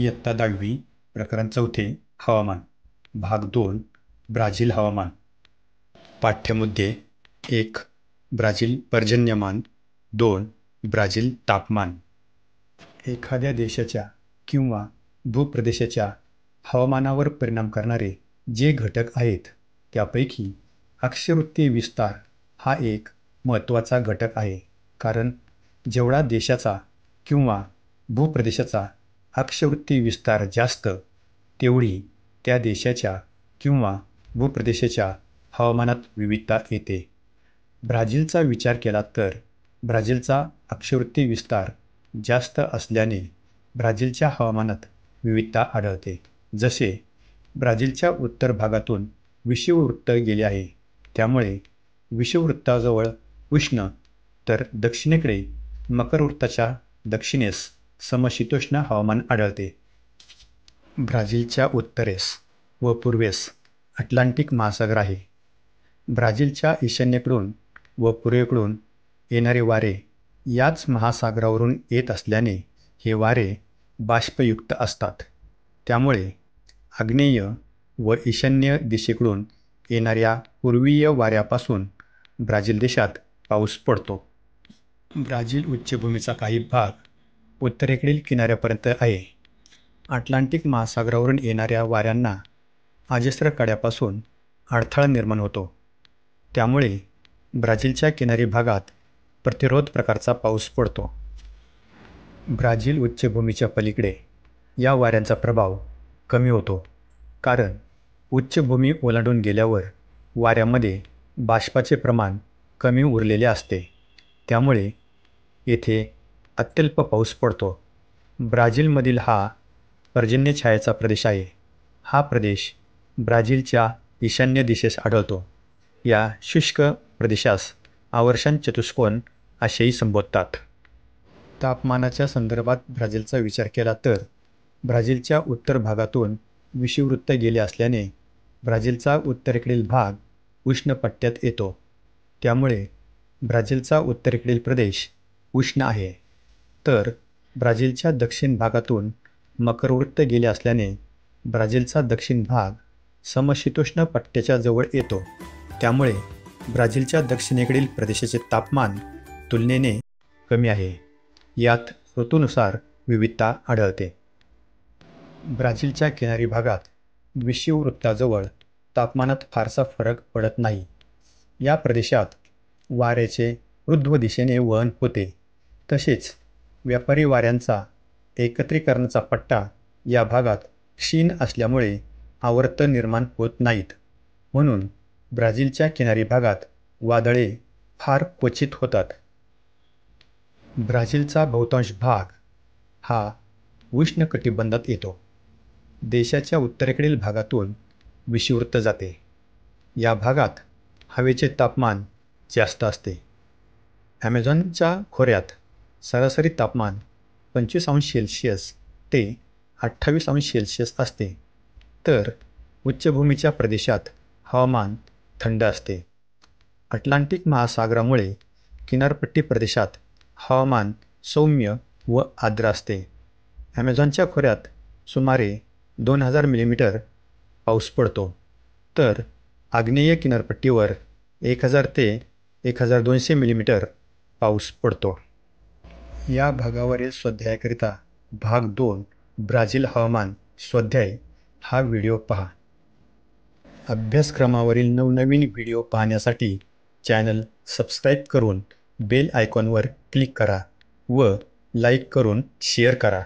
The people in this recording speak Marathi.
इयत्ता दहावी प्रकरण चौथे हवामान भाग दोन ब्राझील हवामान पाठ्यमुद्दे एक ब्राझील पर्जन्यमान दोन ब्राझील तापमान एखाद्या देशाच्या किंवा भूप्रदेशाच्या हवामानावर परिणाम करणारे जे घटक आहेत त्यापैकी अक्षवृत्तीय विस्तार हा एक महत्त्वाचा घटक आहे कारण जेवढा देशाचा किंवा भूप्रदेशाचा अक्षवृत्ती विस्तार जास्त तेवढी त्या देशाच्या किंवा भूप्रदेशाच्या हवामानात विविधता येते ब्राझीलचा विचार केला तर ब्राझीलचा अक्षवृत्ती विस्तार जास्त असल्याने ब्राझीलच्या हवामानात विविधता आढळते जसे ब्राझीलच्या उत्तर भागातून विषुववृत्त गेले आहे त्यामुळे विषुववृत्ताजवळ उष्ण तर दक्षिणेकडे मकरवृत्ताच्या दक्षिणेस समशीतोष्ण हवामान आढळते ब्राझीलच्या उत्तरेस व पूर्वेस अटलांटिक महासागर आहे ब्राझीलच्या ईशान्येकडून व पूर्वेकडून येणारे वारे याच महासागरावरून येत असल्याने हे वारे बाष्पयुक्त असतात त्यामुळे आग्नेय व ईशान्य दिशेकडून येणाऱ्या पूर्वीय वाऱ्यापासून ब्राझील देशात पाऊस पडतो ब्राझील उच्चभूमीचा काही भाग उत्तरेकडील किनाऱ्यापर्यंत आहे अटलांटिक महासागरावरून येणाऱ्या वाऱ्यांना आजेस्त्र कड्यापासून अडथळा निर्माण होतो त्यामुळे ब्राझीलच्या किनारी भागात प्रतिरोध प्रकारचा पाऊस पडतो ब्राझील उच्चभूमीच्या पलीकडे या वाऱ्यांचा प्रभाव कमी होतो कारण उच्चभूमी ओलांडून गेल्यावर वाऱ्यामध्ये बाष्पाचे प्रमाण कमी उरलेले असते त्यामुळे येथे अत्यल्प पाऊस पडतो ब्राझीलमधील हा पर्जन्यछायेचा प्रदेश आहे हा प्रदेश ब्राझीलच्या ईशान्य दिशेस आढळतो या शुष्क प्रदेशास आवर्षण चतुष्कोन असेही संबोधतात तापमानाच्या संदर्भात ब्राझीलचा विचार केला तर ब्राझीलच्या उत्तर भागातून विषुववृत्त गेले असल्याने ब्राझीलचा उत्तरेकडील भाग उष्ण पट्ट्यात येतो त्यामुळे ब्राझीलचा उत्तरेकडील प्रदेश उष्ण आहे तर ब्राझीलच्या दक्षिण भागातून मकरवृत्त गेले असल्याने ब्राझीलचा दक्षिण भाग समशीतोष्ण पट्ट्याच्या जवळ येतो त्यामुळे ब्राझीलच्या दक्षिणेकडील प्रदेशाचे तापमान तुलनेने कमी आहे यात ऋतूनुसार विविधता आढळते ब्राझीलच्या किनारी भागात विषुववृत्ताजवळ तापमानात फारसा फरक पडत नाही या प्रदेशात वाऱ्याचे वृद्ध दिशेने वहन होते तसेच व्यापारी वाऱ्यांचा एकत्रीकरणाचा पट्टा या भागात क्षीण असल्यामुळे आवर्त निर्माण होत नाहीत म्हणून ब्राझीलच्या किनारी भागात वादळे फार क्वचित होतात ब्राझीलचा बहुतांश भाग हा उष्णकटिबंधात येतो देशाच्या उत्तरेकडील भागातून विषुवृत्त जाते या भागात हवेचे तापमान जास्त असते ॲमेझॉनच्या खोऱ्यात सरासरी तापमान पंचवीस अंश सेल्शियस ते अठ्ठावीस अंश सेल्शियस असते तर उच्चभूमीच्या प्रदेशात हवामान थंड असते अटलांटिक महासागरामुळे किनारपट्टी प्रदेशात हवामान सौम्य व आर्द्र असते ॲमेझॉनच्या खोऱ्यात सुमारे दोन हजार मिलीमीटर पाऊस पडतो तर आग्नेय किनारपट्टीवर एक हजार ते एक हजार दोनशे मिलीमीटर पाऊस पडतो या भागावरील स्वाध्यायाकरिता भाग दोन ब्राझील हवामान स्वाध्याय हा व्हिडिओ पहा अभ्यासक्रमावरील नवनवीन व्हिडिओ पाहण्यासाठी चॅनल सबस्क्राईब करून बेल आयकॉनवर क्लिक करा व लाईक करून शेअर करा